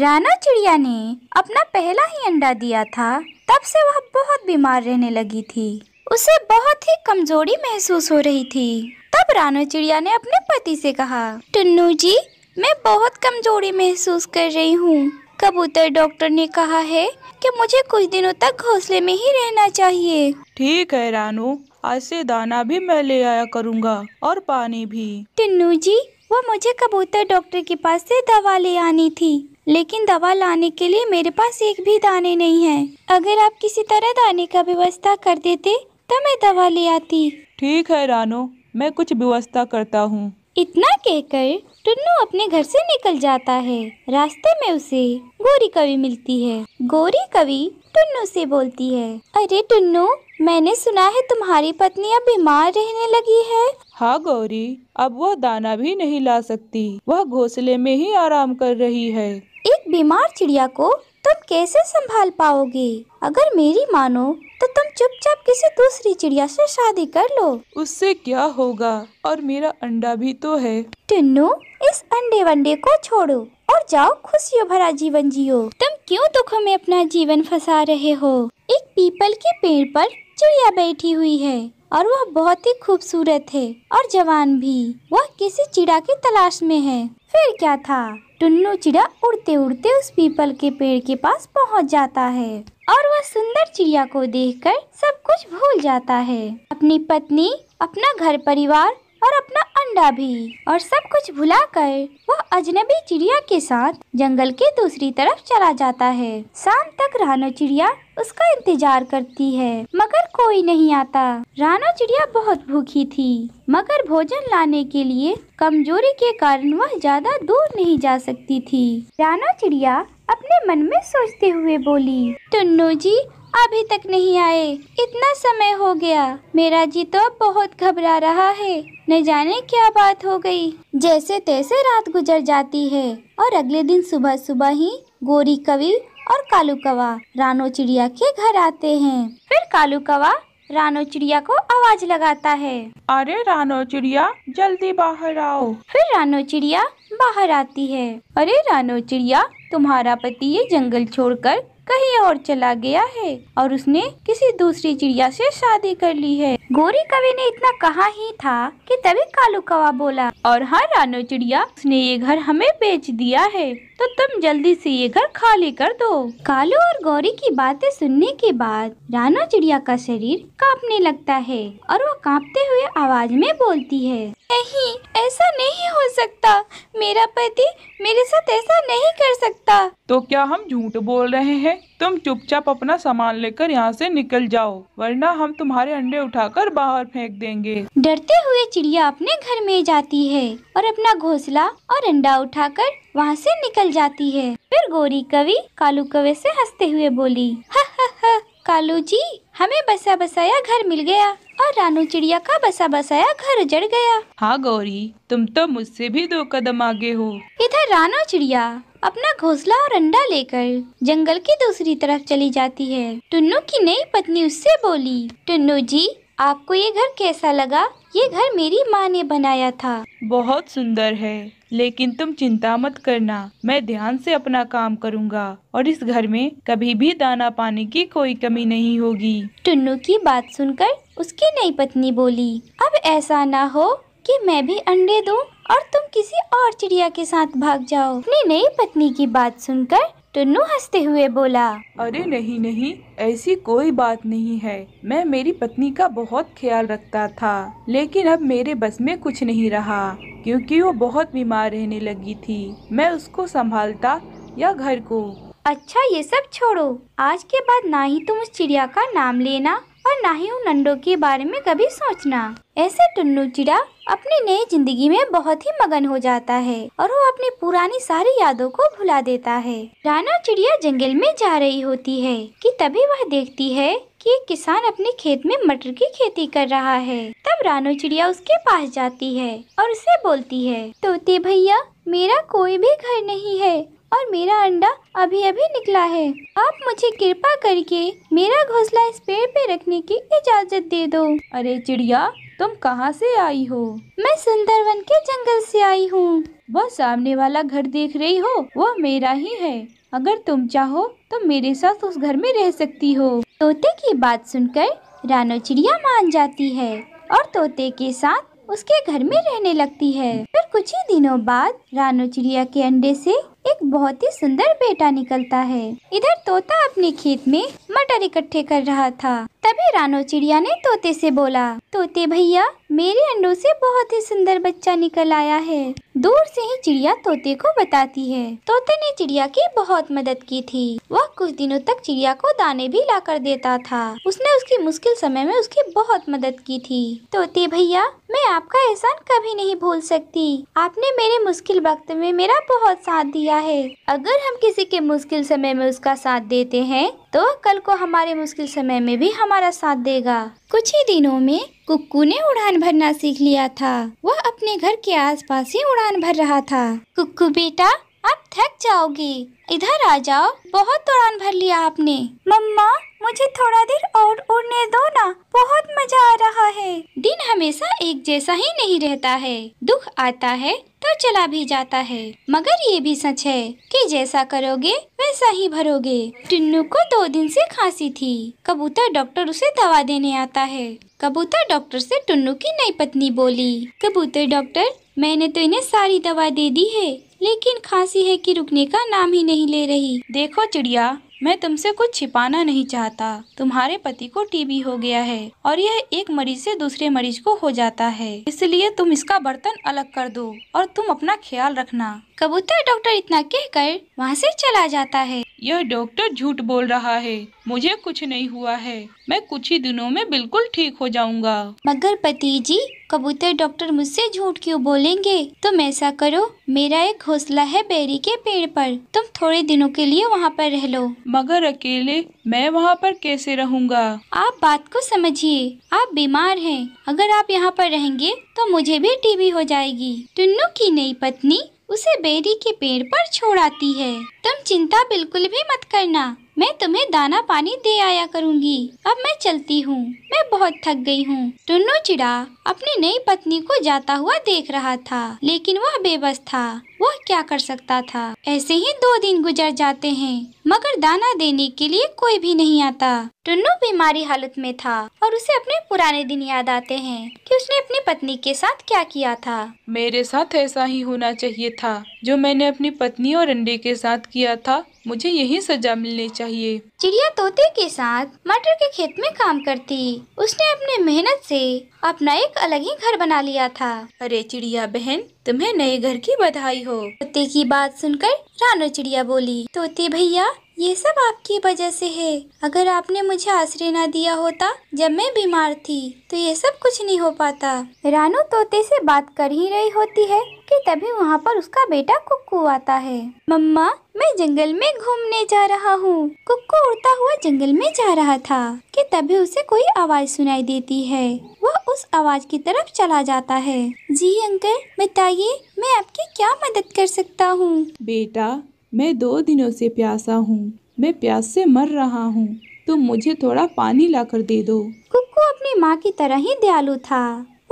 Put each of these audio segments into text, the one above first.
राना चिड़िया ने अपना पहला ही अंडा दिया था तब से वह बहुत बीमार रहने लगी थी उसे बहुत ही कमजोरी महसूस हो रही थी तब रानो चिड़िया ने अपने पति से कहा टन्नू जी मैं बहुत कमजोरी महसूस कर रही हूँ कबूतर डॉक्टर ने कहा है कि मुझे कुछ दिनों तक घोंसले में ही रहना चाहिए ठीक है रानू आज से दाना भी मैं ले आया करूँगा और पानी भी टन्नू जी वो मुझे कबूतर डॉक्टर के पास से दवा ले आनी थी लेकिन दवा लाने के लिए मेरे पास एक भी दाने नहीं है अगर आप किसी तरह दाने का व्यवस्था कर देते तो मैं दवा ले आती ठीक है रानो मैं कुछ व्यवस्था करता हूँ इतना कहकर टुन्नू अपने घर से निकल जाता है रास्ते में उसे गोरी कवि मिलती है गोरी कवि टुन्नू से बोलती है अरे टुन्नू मैंने सुना है तुम्हारी पत्नी अब बीमार रहने लगी है हाँ गौरी अब वह दाना भी नहीं ला सकती वह घोंसले में ही आराम कर रही है एक बीमार चिड़िया को तुम कैसे संभाल पाओगे अगर मेरी मानो तो तुम चुपचाप किसी दूसरी चिड़िया से शादी कर लो उससे क्या होगा और मेरा अंडा भी तो है टिन्नु इस अंडे वंडे को छोड़ो और जाओ खुशियों भरा जीवन जियो तुम क्यों दुखों में अपना जीवन फंसा रहे हो एक पीपल के पेड़ पर चिड़िया बैठी हुई है और वह बहुत ही खूबसूरत है और जवान भी वह किसी चिड़ा की तलाश में है फिर क्या था टुल्लू चिड़िया उड़ते उड़ते उस पीपल के पेड़ के पास पहुंच जाता है और वह सुंदर चिड़िया को देखकर सब कुछ भूल जाता है अपनी पत्नी अपना घर परिवार और अपना अंडा भी और सब कुछ भुलाकर वह अजनबी चिड़िया के साथ जंगल के दूसरी तरफ चला जाता है शाम तक रानो चिड़िया उसका इंतजार करती है मगर कोई नहीं आता रानो चिड़िया बहुत भूखी थी मगर भोजन लाने के लिए कमजोरी के कारण वह ज्यादा दूर नहीं जा सकती थी रानो चिड़िया अपने मन में सोचते हुए बोली टुन्नू जी अभी तक नहीं आए इतना समय हो गया मेरा जी तो बहुत घबरा रहा है न जाने क्या बात हो गई जैसे तैसे रात गुजर जाती है और अगले दिन सुबह सुबह ही गोरी कवि और कालू कवा रानो चिड़िया के घर आते हैं फिर कालू कवा रानो चिड़िया को आवाज लगाता है अरे रानो चिड़िया जल्दी बाहर आओ फिर रानो चिड़िया बाहर आती है अरे रानो चिड़िया तुम्हारा पति ये जंगल छोड़कर कहीं और चला गया है और उसने किसी दूसरी चिड़िया से शादी कर ली है गोरी कवि ने इतना कहा ही था कि तभी कालू कवा बोला और हाँ रानो चिड़िया उसने ये घर हमें बेच दिया है तो तुम जल्दी से ये घर खाली कर दो कालू और गौरी की बातें सुनने के बाद राना चिड़िया का शरीर कांपने लगता है और वो कांपते हुए आवाज में बोलती है नहीं ऐसा नहीं हो सकता मेरा पति मेरे साथ ऐसा नहीं कर सकता तो क्या हम झूठ बोल रहे हैं तुम चुपचाप अपना सामान लेकर यहाँ से निकल जाओ वरना हम तुम्हारे अंडे उठाकर बाहर फेंक देंगे डरते हुए चिड़िया अपने घर में जाती है और अपना घोंसला और अंडा उठाकर वहाँ से निकल जाती है फिर गोरी कवि कालू कवे से हंसते हुए बोली हा हा हा कालू जी हमें बसा बसाया घर मिल गया और रानू चिड़िया का बसा बसाया घर जड़ गया हाँ गौरी तुम तो मुझसे भी दो कदम आगे हो इधर रानू चिड़िया अपना घोंसला और अंडा लेकर जंगल की दूसरी तरफ चली जाती है टुन्नू की नई पत्नी उससे बोली टुन्नू जी आपको ये घर कैसा लगा ये घर मेरी माँ ने बनाया था बहुत सुंदर है लेकिन तुम चिंता मत करना मैं ध्यान से अपना काम करूँगा और इस घर में कभी भी दाना पानी की कोई कमी नहीं होगी टुन्नु की बात सुनकर उसकी नई पत्नी बोली अब ऐसा ना हो कि मैं भी अंडे दूं और तुम किसी और चिड़िया के साथ भाग जाओ अपनी नई पत्नी की बात सुनकर टुन्नू हंसते हुए बोला अरे नहीं नहीं ऐसी कोई बात नहीं है मैं मेरी पत्नी का बहुत ख्याल रखता था लेकिन अब मेरे बस में कुछ नहीं रहा क्योंकि वो बहुत बीमार रहने लगी थी मैं उसको संभालता या घर को अच्छा ये सब छोड़ो आज के बाद ना ही तुम उस चिड़िया का नाम लेना और ना ही उन अंडों के बारे में कभी सोचना ऐसे टुन्नू चिड़ा अपनी नई जिंदगी में बहुत ही मगन हो जाता है और वो अपनी पुरानी सारी यादों को भुला देता है राना चिड़िया जंगल में जा रही होती है कि तभी वह देखती है कि एक किसान अपने खेत में मटर की खेती कर रहा है तब रानो चिड़िया उसके पास जाती है और उसे बोलती है तोते भैया मेरा कोई भी घर नहीं है और मेरा अंडा अभी अभी निकला है आप मुझे कृपा करके मेरा घोंसला इस पेड़ पे रखने की इजाज़त दे दो अरे चिड़िया तुम कहाँ से आई हो मैं सुंदरवन के जंगल से आई हूँ वो सामने वाला घर देख रही हो वो मेरा ही है अगर तुम चाहो तो मेरे साथ उस घर में रह सकती हो तोते की बात सुनकर रानो चिड़िया मान जाती है और तोते के साथ उसके घर में रहने लगती है फिर कुछ ही दिनों बाद रानो चिड़िया के अंडे से एक बहुत ही सुंदर बेटा निकलता है इधर तोता अपने खेत में मटर इकट्ठे कर रहा था तभी रानो चिड़िया ने तोते से बोला तोते भैया मेरे अंडों से बहुत ही सुंदर बच्चा निकल आया है दूर से ही चिड़िया तोते को बताती है तोते ने चिड़िया की बहुत मदद की थी वह कुछ दिनों तक चिड़िया को दाने भी ला कर देता था उसने उसकी मुश्किल समय में उसकी बहुत मदद की थी तोते भैया मैं आपका एहसान कभी नहीं भूल सकती आपने मेरे मुश्किल वक्त में मेरा बहुत साथ दिया है अगर हम किसी के मुश्किल समय में उसका साथ देते हैं तो कल को हमारे मुश्किल समय में भी हम हमारा साथ देगा कुछ ही दिनों में कुक्कू ने उड़ान भरना सीख लिया था वह अपने घर के आसपास ही उड़ान भर रहा था कुक्कू बेटा आप थक जाओगी इधर आ जाओ बहुत उड़ान भर लिया आपने मम्मा मुझे थोड़ा देर और उड़ने दो ना बहुत मजा आ रहा है दिन हमेशा एक जैसा ही नहीं रहता है दुख आता है तो चला भी जाता है मगर ये भी सच है कि जैसा करोगे वैसा ही भरोगे टिन्नू को दो दिन से खांसी थी कबूतर डॉक्टर उसे दवा देने आता है कबूतर डॉक्टर से टुन्नू की नई पत्नी बोली कबूतर डॉक्टर मैंने तो इन्हें सारी दवा दे दी है लेकिन खांसी है कि रुकने का नाम ही नहीं ले रही देखो चिड़िया मैं तुमसे कुछ छिपाना नहीं चाहता तुम्हारे पति को टीबी हो गया है और यह एक मरीज से दूसरे मरीज को हो जाता है इसलिए तुम इसका बर्तन अलग कर दो और तुम अपना ख्याल रखना कबूतर डॉक्टर इतना कहकर वहाँ से चला जाता है यह डॉक्टर झूठ बोल रहा है मुझे कुछ नहीं हुआ है मैं कुछ ही दिनों में बिल्कुल ठीक हो जाऊंगा मगर पति जी कबूतर डॉक्टर मुझसे झूठ क्यों बोलेंगे तुम ऐसा करो मेरा एक घोसला है बेरी के पेड़ पर तुम थोड़े दिनों के लिए वहाँ पर रह लो मगर अकेले मैं वहाँ पर कैसे रहूँगा आप बात को समझिए आप बीमार हैं अगर आप यहाँ पर रहेंगे तो मुझे भी टीबी हो जाएगी टुन्नू की नई पत्नी उसे बेरी के पेड़ पर छोड़ आती है तुम चिंता बिल्कुल भी मत करना मैं तुम्हें दाना पानी दे आया करूंगी अब मैं चलती हूँ मैं बहुत थक गई हूँ टुन्नू चिड़ा अपनी नई पत्नी को जाता हुआ देख रहा था लेकिन वह बेबस था वह क्या कर सकता था ऐसे ही दो दिन गुजर जाते हैं मगर दाना देने के लिए कोई भी नहीं आता टुन्नू बीमारी हालत में था और उसे अपने पुराने दिन याद आते हैं कि उसने अपनी पत्नी के साथ क्या किया था मेरे साथ ऐसा ही होना चाहिए था जो मैंने अपनी पत्नी और अंडे के साथ किया था मुझे यही सजा मिलनी चाहिए चिड़िया तोते के साथ मटर के खेत में काम करती उसने अपने मेहनत से अपना एक अलग ही घर बना लिया था अरे चिड़िया बहन तुम्हें नए घर की बधाई हो तोते की बात सुनकर रानो चिड़िया बोली तोते भैया ये सब आपकी वजह से है अगर आपने मुझे आश्रय ना दिया होता जब मैं बीमार थी तो ये सब कुछ नहीं हो पाता रानू तोते से बात कर ही रही होती है कि तभी वहाँ पर उसका बेटा कुक्कू आता है मम्मा मैं जंगल में घूमने जा रहा हूँ कुक्कू उड़ता हुआ जंगल में जा रहा था कि तभी उसे कोई आवाज़ सुनाई देती है वह उस आवाज़ की तरफ चला जाता है जी अंकल बताइए मैं आपकी क्या मदद कर सकता हूँ बेटा मैं दो दिनों से प्यासा हूँ मैं प्यास से मर रहा हूँ तुम मुझे थोड़ा पानी लाकर दे दो कुकू अपनी माँ की तरह ही दयालु था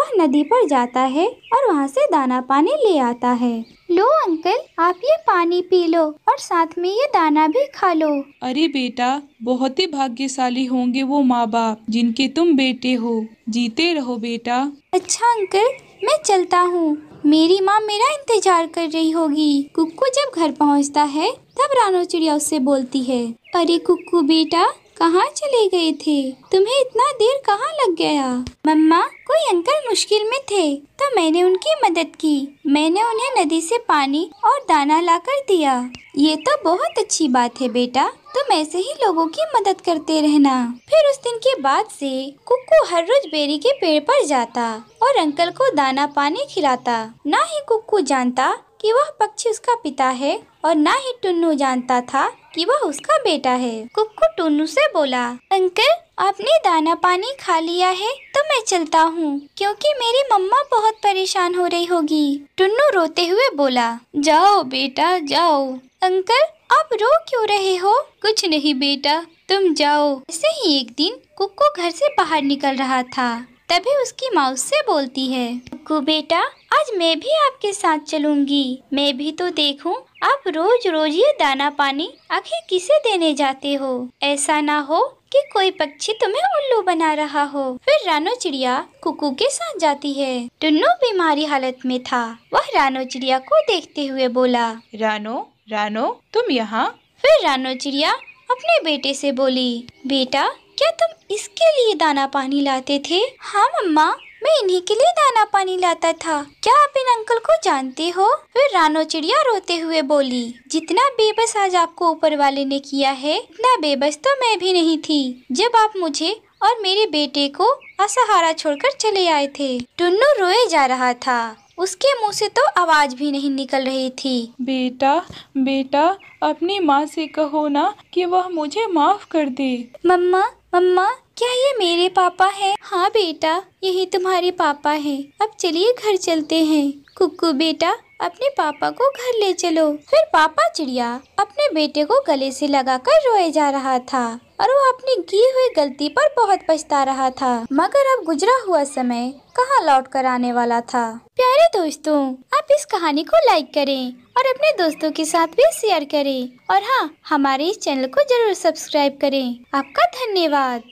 वह नदी पर जाता है और वहाँ से दाना पानी ले आता है लो अंकल आप ये पानी पी लो और साथ में ये दाना भी खा लो अरे बेटा बहुत ही भाग्यशाली होंगे वो माँ बाप जिनके तुम बेटे हो जीते रहो बेटा अच्छा अंकल मैं चलता हूँ मेरी माँ मेरा इंतजार कर रही होगी कुक्कू जब घर पहुँचता है तब रानो चिड़िया उससे बोलती है अरे कुक्कू बेटा कहाँ चले गए थे तुम्हें इतना देर कहाँ लग गया मम्मा कोई अंकल मुश्किल में थे तो मैंने उनकी मदद की मैंने उन्हें नदी से पानी और दाना लाकर दिया ये तो बहुत अच्छी बात है बेटा तुम ऐसे ही लोगों की मदद करते रहना फिर उस दिन के बाद से कुक्कू हर रोज बेरी के पेड़ पर जाता और अंकल को दाना पानी खिलाता ना ही कुक्कू जानता कि वह पक्षी उसका पिता है और ना ही टुन्नू जानता था कि वह उसका बेटा है कुक्कू टुन्नू से बोला अंकल आपने दाना पानी खा लिया है तो मैं चलता हूँ क्योंकि मेरी मम्मा बहुत परेशान हो रही होगी टुन्नू रोते हुए बोला जाओ बेटा जाओ अंकल आप रो क्यों रहे हो कुछ नहीं बेटा तुम जाओ ऐसे ही एक दिन कुक्कू घर से बाहर निकल रहा था तभी उसकी माँ उससे बोलती है कुकू बेटा आज मैं भी आपके साथ चलूंगी मैं भी तो देखूं आप रोज रोज ये दाना पानी आखिर किसे देने जाते हो ऐसा ना हो कि कोई पक्षी तुम्हें उल्लू बना रहा हो फिर रानो चिड़िया कुकू के साथ जाती है टुन्नू बीमारी हालत में था वह रानो चिड़िया को देखते हुए बोला रानो रानो तुम यहाँ फिर रानो चिड़िया अपने बेटे से बोली बेटा क्या तुम इसके लिए दाना पानी लाते थे हाँ मम्मा मैं इन्हीं के लिए दाना पानी लाता था क्या आप इन अंकल को जानते हो वे रानो चिड़िया रोते हुए बोली जितना बेबस आज आपको ऊपर वाले ने किया है इतना बेबस तो मैं भी नहीं थी जब आप मुझे और मेरे बेटे को असहारा छोड़कर चले आए थे टुन्नू रोए जा रहा था उसके मुंह से तो आवाज भी नहीं निकल रही थी बेटा बेटा अपनी माँ से कहो ना कि वह मुझे माफ कर दे मम्मा मम्मा क्या ये मेरे पापा है हाँ बेटा यही तुम्हारे पापा है अब चलिए घर चलते हैं कुक्कू बेटा अपने पापा को घर ले चलो फिर पापा चिड़िया अपने बेटे को गले से लगाकर रोए जा रहा था और वो अपनी की हुई गलती पर बहुत पछता रहा था मगर अब गुजरा हुआ समय कहाँ लौट कर आने वाला था प्यारे दोस्तों आप इस कहानी को लाइक करें और अपने दोस्तों के साथ भी शेयर करें और हाँ हमारे इस चैनल को जरूर सब्सक्राइब करें आपका धन्यवाद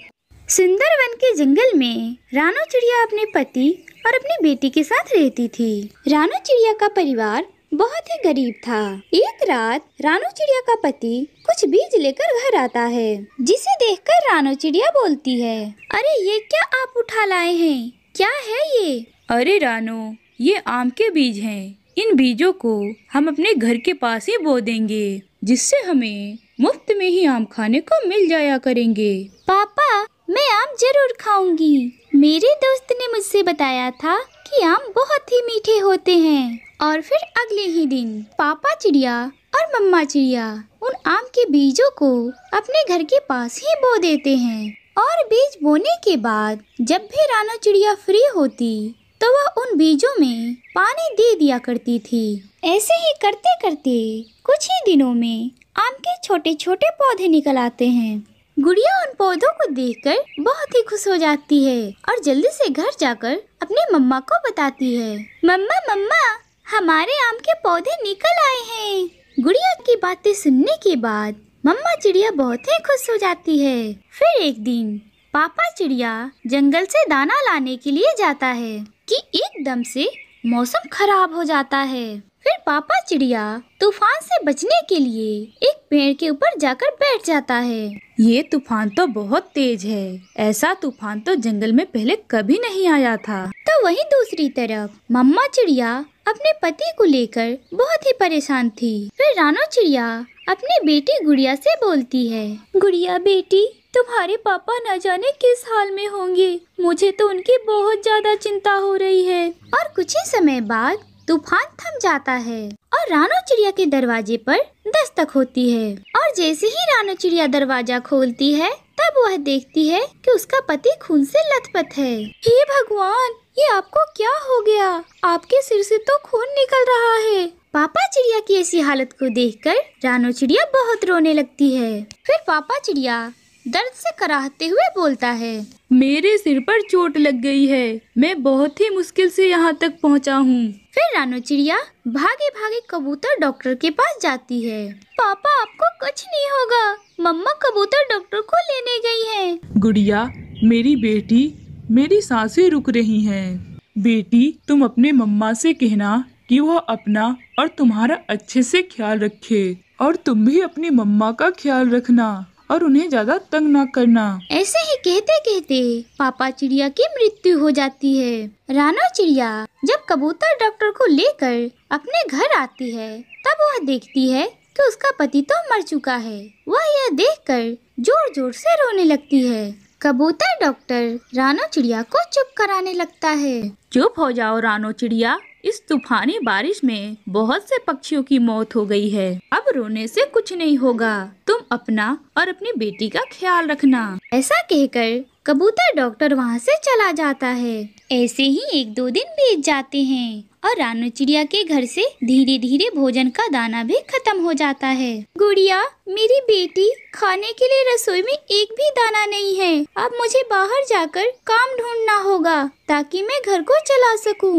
सुंदरवन के जंगल में रानो चिड़िया अपने पति और अपनी बेटी के साथ रहती थी रानो चिड़िया का परिवार बहुत ही गरीब था एक रात रानो चिड़िया का पति कुछ बीज लेकर घर आता है जिसे देखकर रानो चिड़िया बोलती है अरे ये क्या आप उठा लाए हैं क्या है ये अरे रानो ये आम के बीज हैं इन बीजों को हम अपने घर के पास ही बो देंगे जिससे हमें मुफ्त में ही आम खाने को मिल जाया करेंगे पापा मैं आम जरूर खाऊंगी मेरे दोस्त ने मुझसे बताया था कि आम बहुत ही मीठे होते हैं और फिर अगले ही दिन पापा चिड़िया और मम्मा चिड़िया उन आम के बीजों को अपने घर के पास ही बो देते हैं और बीज बोने के बाद जब भी राना चिड़िया फ्री होती तो वह उन बीजों में पानी दे दिया करती थी ऐसे ही करते करते कुछ ही दिनों में आम के छोटे छोटे पौधे निकल आते हैं गुड़िया उन पौधों को देखकर बहुत ही खुश हो जाती है और जल्दी से घर जाकर अपने मम्मा को बताती है मम्मा मम्मा हमारे आम के पौधे निकल आए हैं गुड़िया की बातें सुनने के बाद मम्मा चिड़िया बहुत ही खुश हो जाती है फिर एक दिन पापा चिड़िया जंगल से दाना लाने के लिए जाता है कि एकदम से मौसम खराब हो जाता है फिर पापा चिड़िया तूफान से बचने के लिए एक पेड़ के ऊपर जाकर बैठ जाता है ये तूफान तो बहुत तेज है ऐसा तूफान तो जंगल में पहले कभी नहीं आया था तो वहीं दूसरी तरफ मम्मा चिड़िया अपने पति को लेकर बहुत ही परेशान थी फिर रानो चिड़िया अपने बेटी गुड़िया से बोलती है गुड़िया बेटी तुम्हारे पापा न जाने किस हाल में होंगे मुझे तो उनकी बहुत ज्यादा चिंता हो रही है और कुछ ही समय बाद तूफान थम जाता है और रानो चिड़िया के दरवाजे पर दस्तक होती है और जैसे ही रानो चिड़िया दरवाजा खोलती है तब वह देखती है कि उसका पति खून से लथपथ है हे भगवान ये आपको क्या हो गया आपके सिर से तो खून निकल रहा है पापा चिड़िया की ऐसी हालत को देखकर रानो चिड़िया बहुत रोने लगती है फिर पापा चिड़िया दर्द से कराहते हुए बोलता है मेरे सिर पर चोट लग गई है मैं बहुत ही मुश्किल से यहाँ तक पहुँचा हूँ फिर रानो चिड़िया भागे भागे कबूतर डॉक्टर के पास जाती है पापा आपको कुछ नहीं होगा मम्मा कबूतर डॉक्टर को लेने गई है गुड़िया मेरी बेटी मेरी सांसें रुक रही हैं बेटी तुम अपने मम्मा से कहना कि वह अपना और तुम्हारा अच्छे से ख्याल रखे और तुम भी अपनी मम्मा का ख्याल रखना और उन्हें ज्यादा तंग ना करना ऐसे ही कहते कहते पापा चिड़िया की मृत्यु हो जाती है राना चिड़िया जब कबूतर डॉक्टर को लेकर अपने घर आती है तब वह देखती है कि उसका पति तो मर चुका है वह यह देखकर जोर जोर से रोने लगती है कबूतर डॉक्टर रानो चिड़िया को चुप कराने लगता है चुप हो जाओ रानो चिड़िया इस तूफानी बारिश में बहुत से पक्षियों की मौत हो गई है अब रोने से कुछ नहीं होगा तुम अपना और अपनी बेटी का ख्याल रखना ऐसा कहकर कबूतर डॉक्टर वहाँ से चला जाता है ऐसे ही एक दो दिन बीत जाते हैं और रानू चिड़िया के घर से धीरे धीरे भोजन का दाना भी खत्म हो जाता है गुड़िया मेरी बेटी खाने के लिए रसोई में एक भी दाना नहीं है अब मुझे बाहर जाकर काम ढूंढना होगा ताकि मैं घर को चला सकूं।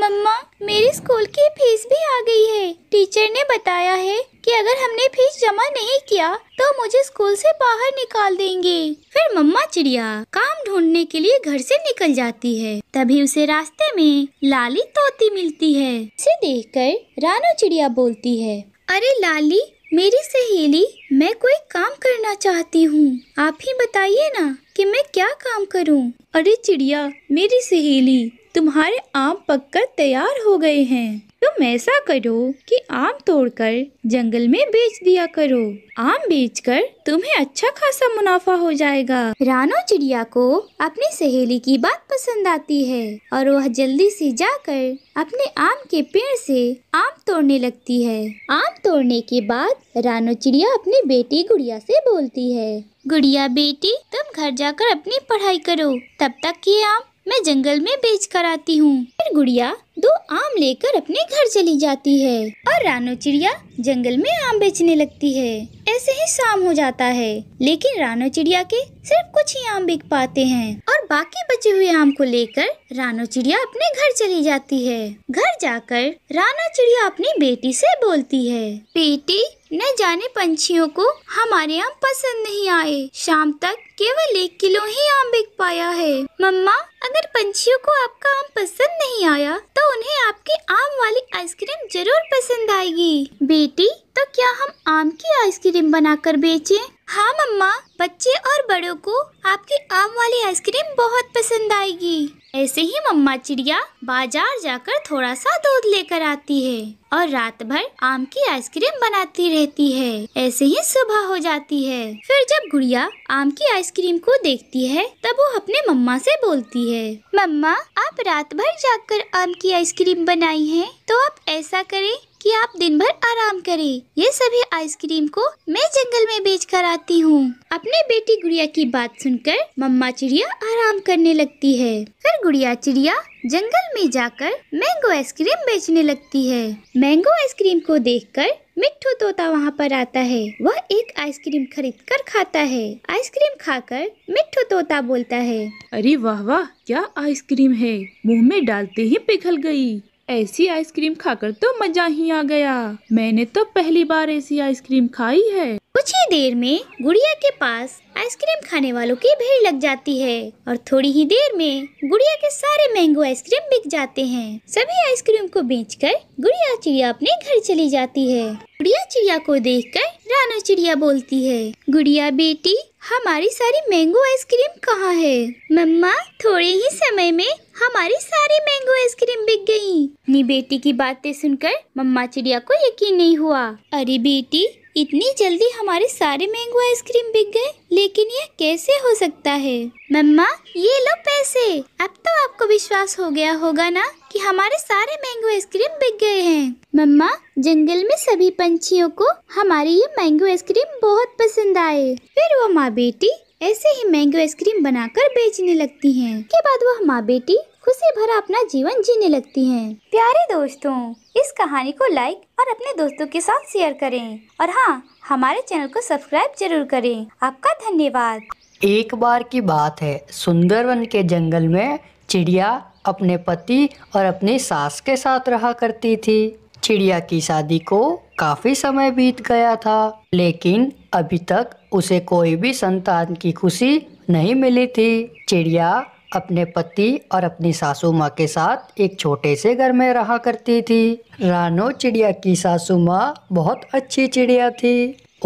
मम्मा मेरी स्कूल की फीस भी आ गई है टीचर ने बताया है कि अगर हमने फीस जमा नहीं किया तो मुझे स्कूल से बाहर निकाल देंगे फिर मम्मा चिड़िया काम ढूंढने के लिए घर से निकल जाती है तभी उसे रास्ते में लाली तोती मिलती है इसे देखकर रानो चिड़िया बोलती है अरे लाली मेरी सहेली मैं कोई काम करना चाहती हूँ आप ही बताइए ना कि मैं क्या काम करूँ अरे चिड़िया मेरी सहेली तुम्हारे आम पककर तैयार हो गए हैं तुम ऐसा करो कि आम तोड़कर जंगल में बेच दिया करो आम बेचकर तुम्हें अच्छा खासा मुनाफा हो जाएगा रानो चिड़िया को अपनी सहेली की बात पसंद आती है और वह जल्दी से जाकर अपने आम के पेड़ से आम तोड़ने लगती है आम तोड़ने के बाद रानो चिड़िया अपनी बेटी गुड़िया से बोलती है गुड़िया बेटी तुम घर जाकर अपनी पढ़ाई करो तब तक ये आम मैं जंगल में बेच कर आती हूँ फिर गुड़िया दो आम लेकर अपने घर चली जाती है और रानो चिड़िया जंगल में आम बेचने लगती है ऐसे ही शाम हो जाता है लेकिन रानो चिड़िया के सिर्फ कुछ ही आम बिक पाते हैं और बाकी बचे हुए आम को लेकर रानो चिड़िया अपने घर चली जाती है घर जाकर रानो चिड़िया अपनी बेटी से बोलती है बेटी न जाने पंछियों को हमारे आम पसंद नहीं आए शाम तक केवल एक किलो ही आम बिक पाया है मम्मा अगर पंछियों को आपका आम पसंद नहीं आया तो उन्हें आपकी आम वाली आइसक्रीम जरूर पसंद आएगी बेटी तो क्या हम आम की आइसक्रीम बनाकर बेचें? हाँ मम्मा बच्चे और बड़ों को आपकी आम वाली आइसक्रीम बहुत पसंद आएगी ऐसे ही मम्मा चिड़िया बाजार जाकर थोड़ा सा दूध लेकर आती है और रात भर आम की आइसक्रीम बनाती रहती है ऐसे ही सुबह हो जाती है फिर जब गुड़िया आम की आइसक्रीम को देखती है तब वो अपने मम्मा से बोलती है मम्मा आप रात भर जाकर आम की आइसक्रीम बनाई है तो आप ऐसा करें कि आप दिन भर आराम करें ये सभी आइसक्रीम को मैं जंगल में बेच कर आती हूँ अपने बेटी गुड़िया की बात सुनकर मम्मा चिड़िया आराम करने लगती है फिर गुड़िया चिड़िया जंगल में जाकर मैंगो आइसक्रीम बेचने लगती है मैंगो आइसक्रीम को कर मिट्टू तोता वहाँ पर आता है वह एक आइसक्रीम खरीद कर खाता है आइसक्रीम खाकर मिट्टू तोता बोलता है अरे वाह वाह क्या आइसक्रीम है मुंह में डालते ही पिघल गई ऐसी आइसक्रीम खाकर तो मजा ही आ गया मैंने तो पहली बार ऐसी आइसक्रीम खाई है कुछ ही देर में गुड़िया के पास आइसक्रीम खाने वालों की भीड़ लग जाती है और थोड़ी ही देर में गुड़िया के सारे मैंगो आइसक्रीम बिक जाते हैं सभी आइसक्रीम को बेचकर गुड़िया चिड़िया अपने घर चली जाती है गुड़िया चिड़िया को देखकर रानू चिड़िया बोलती है गुड़िया बेटी हमारी सारी मैंगो आइसक्रीम कहाँ है मम्मा थोड़े ही समय में हमारी सारी मैंगो आइसक्रीम बिक गई। अपनी बेटी की बातें सुनकर मम्मा चिड़िया को यकीन नहीं हुआ अरे बेटी इतनी जल्दी हमारे सारे मैंगो आइसक्रीम बिक गए लेकिन यह कैसे हो सकता है मम्मा ये लो पैसे अब तो आपको विश्वास हो गया होगा ना कि हमारे सारे मैंगो आइसक्रीम बिक गए हैं मम्मा जंगल में सभी पंछियों को हमारी ये मैंगो आइसक्रीम बहुत पसंद आए फिर वो माँ बेटी ऐसे ही मैंगो आइसक्रीम बनाकर बेचने लगती हैं। के बाद वह माँ बेटी खुशी भरा अपना जीवन जीने लगती हैं। प्यारे दोस्तों इस कहानी को लाइक और अपने दोस्तों के साथ शेयर करें और हाँ हमारे चैनल को सब्सक्राइब जरूर करें आपका धन्यवाद एक बार की बात है सुंदरवन के जंगल में चिड़िया अपने पति और अपनी सास के साथ रहा करती थी चिड़िया की शादी को काफ़ी समय बीत गया था लेकिन अभी तक उसे कोई भी संतान की खुशी नहीं मिली थी चिड़िया अपने पति और अपनी सासू माँ के साथ एक छोटे से घर में रहा करती थी रानो चिड़िया की सासू माँ बहुत अच्छी चिड़िया थी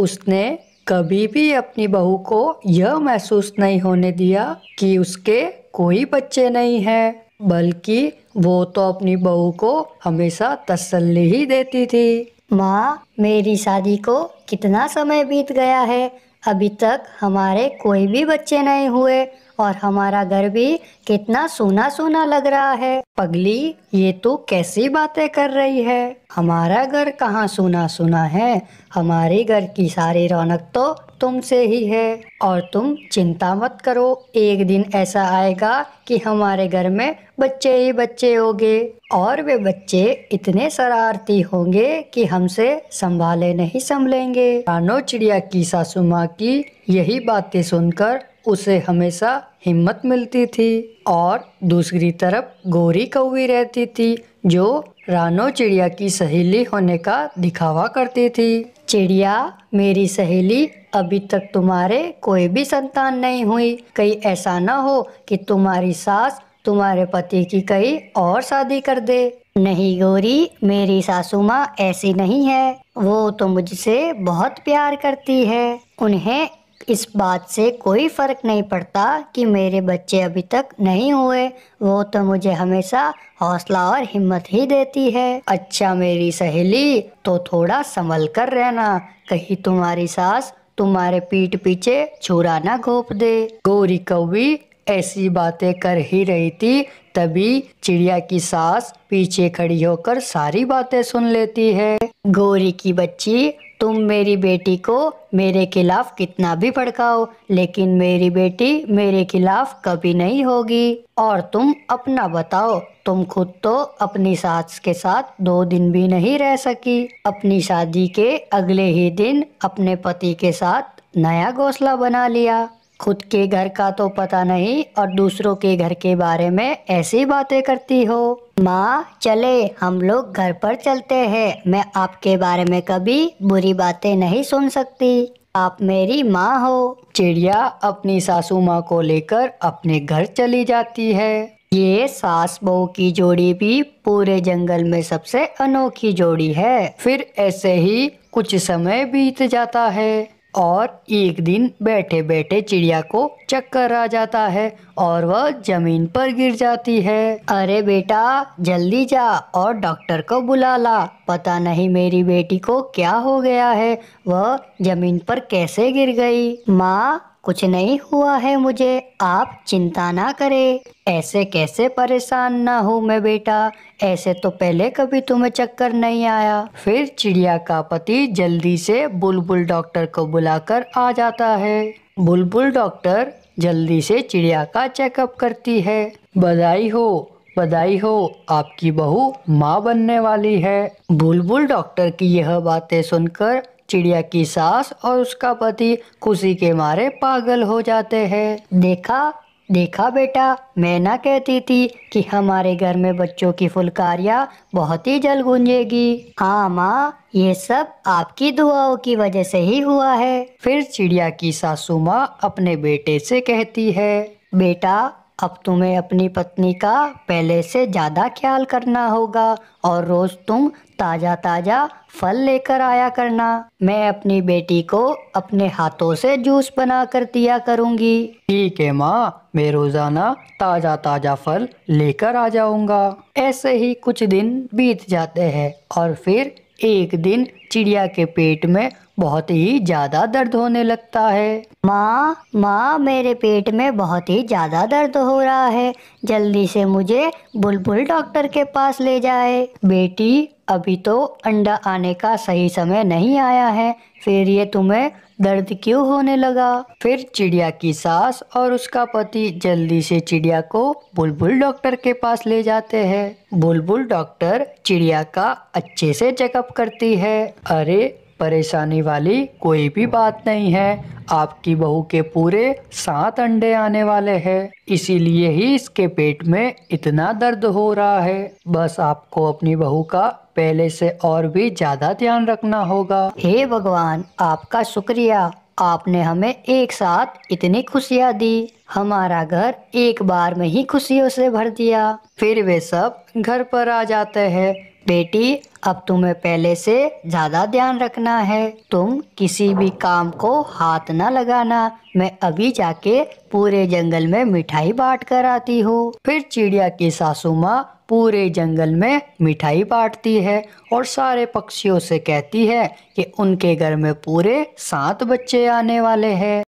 उसने कभी भी अपनी बहू को यह महसूस नहीं होने दिया कि उसके कोई बच्चे नहीं हैं बल्कि वो तो अपनी बहू को हमेशा तसल्ली ही देती थी माँ मेरी शादी को कितना समय बीत गया है अभी तक हमारे कोई भी बच्चे नहीं हुए और हमारा घर भी कितना सोना सोना लग रहा है पगली ये तो कैसी बातें कर रही है हमारा घर कहाँ सोना सोना है हमारे घर की सारी रौनक तो तुमसे ही है और तुम चिंता मत करो एक दिन ऐसा आएगा कि हमारे घर में बच्चे ही बच्चे होंगे और वे बच्चे इतने शरारती होंगे कि हमसे संभाले नहीं संभलेंगे रानो चिड़िया की सासू माँ की यही बातें सुनकर उसे हमेशा हिम्मत मिलती थी और दूसरी तरफ गोरी कौवी रहती थी जो रानो चिड़िया की सहेली होने का दिखावा करती थी चिड़िया मेरी सहेली अभी तक तुम्हारे कोई भी संतान नहीं हुई कहीं ऐसा ना हो कि तुम्हारी सास तुम्हारे पति की कई और शादी कर दे नहीं गोरी मेरी सासू माँ ऐसी नहीं है वो तो मुझसे बहुत प्यार करती है उन्हें इस बात से कोई फ़र्क नहीं पड़ता कि मेरे बच्चे अभी तक नहीं हुए वो तो मुझे हमेशा हौसला और हिम्मत ही देती है अच्छा मेरी सहेली तो थोड़ा संभल कर रहना कहीं तुम्हारी सास तुम्हारे पीठ पीछे छुरा ना घोप दे गोरी कौवी ऐसी बातें कर ही रही थी तभी चिड़िया की सास पीछे खड़ी होकर सारी बातें सुन लेती है गोरी की बच्ची तुम मेरी बेटी को मेरे खिलाफ कितना भी भड़काओ लेकिन मेरी बेटी मेरे खिलाफ कभी नहीं होगी और तुम अपना बताओ तुम खुद तो अपनी सास के साथ दो दिन भी नहीं रह सकी अपनी शादी के अगले ही दिन अपने पति के साथ नया घोसला बना लिया खुद के घर का तो पता नहीं और दूसरों के घर के बारे में ऐसी बातें करती हो माँ चले हम लोग घर पर चलते हैं मैं आपके बारे में कभी बुरी बातें नहीं सुन सकती आप मेरी माँ हो चिड़िया अपनी सासू माँ को लेकर अपने घर चली जाती है ये सास बहू की जोड़ी भी पूरे जंगल में सबसे अनोखी जोड़ी है फिर ऐसे ही कुछ समय बीत जाता है और एक दिन बैठे बैठे चिड़िया को चक्कर आ जाता है और वह जमीन पर गिर जाती है अरे बेटा जल्दी जा और डॉक्टर को बुला ला पता नहीं मेरी बेटी को क्या हो गया है वह जमीन पर कैसे गिर गई माँ कुछ नहीं हुआ है मुझे आप चिंता ना करें ऐसे कैसे परेशान ना हो मैं बेटा ऐसे तो पहले कभी तुम्हें चक्कर नहीं आया फिर चिड़िया का पति जल्दी से बुलबुल डॉक्टर को बुलाकर आ जाता है बुलबुल डॉक्टर जल्दी से चिड़िया का चेकअप करती है बधाई हो बधाई हो आपकी बहू माँ बनने वाली है बुलबुल डॉक्टर की यह बातें सुनकर चिड़िया की सास और उसका पति खुशी के मारे पागल हो जाते हैं देखा देखा बेटा मैं ना कहती थी कि हमारे घर में बच्चों की फुलकारियाँ बहुत ही जल गूंजेगी हाँ माँ ये सब आपकी दुआओं की वजह से ही हुआ है फिर चिड़िया की सासू माँ अपने बेटे से कहती है बेटा अब तुम्हें अपनी पत्नी का पहले से ज़्यादा ख्याल करना होगा और रोज़ तुम ताज़ा ताज़ा फल लेकर आया करना मैं अपनी बेटी को अपने हाथों से जूस बना कर दिया करूँगी ठीक है माँ मैं रोज़ाना ताज़ा ताज़ा फल लेकर आ जाऊँगा ऐसे ही कुछ दिन बीत जाते हैं और फिर एक दिन चिड़िया के पेट में बहुत ही ज्यादा दर्द होने लगता है माँ माँ मेरे पेट में बहुत ही ज्यादा दर्द हो रहा है जल्दी से मुझे बुलबुल डॉक्टर के पास ले जाए बेटी अभी तो अंडा आने का सही समय नहीं आया है फिर ये तुम्हें दर्द क्यों होने लगा फिर चिड़िया की सास और उसका पति जल्दी से चिड़िया को बुलबुल डॉक्टर के पास ले जाते हैं बुलबुल डॉक्टर चिड़िया का अच्छे से चेकअप करती है अरे परेशानी वाली कोई भी बात नहीं है आपकी बहू के पूरे सात अंडे आने वाले हैं इसीलिए ही इसके पेट में इतना दर्द हो रहा है बस आपको अपनी बहू का पहले से और भी ज्यादा ध्यान रखना होगा हे भगवान आपका शुक्रिया आपने हमें एक साथ इतनी खुशियाँ दी हमारा घर एक बार में ही खुशियों से भर दिया फिर वे सब घर पर आ जाते हैं बेटी अब तुम्हें पहले से ज़्यादा ध्यान रखना है तुम किसी भी काम को हाथ ना लगाना मैं अभी जाके पूरे जंगल में मिठाई बांट कर आती हूँ फिर चिड़िया की सासू माँ पूरे जंगल में मिठाई बांटती है और सारे पक्षियों से कहती है कि उनके घर में पूरे सात बच्चे आने वाले हैं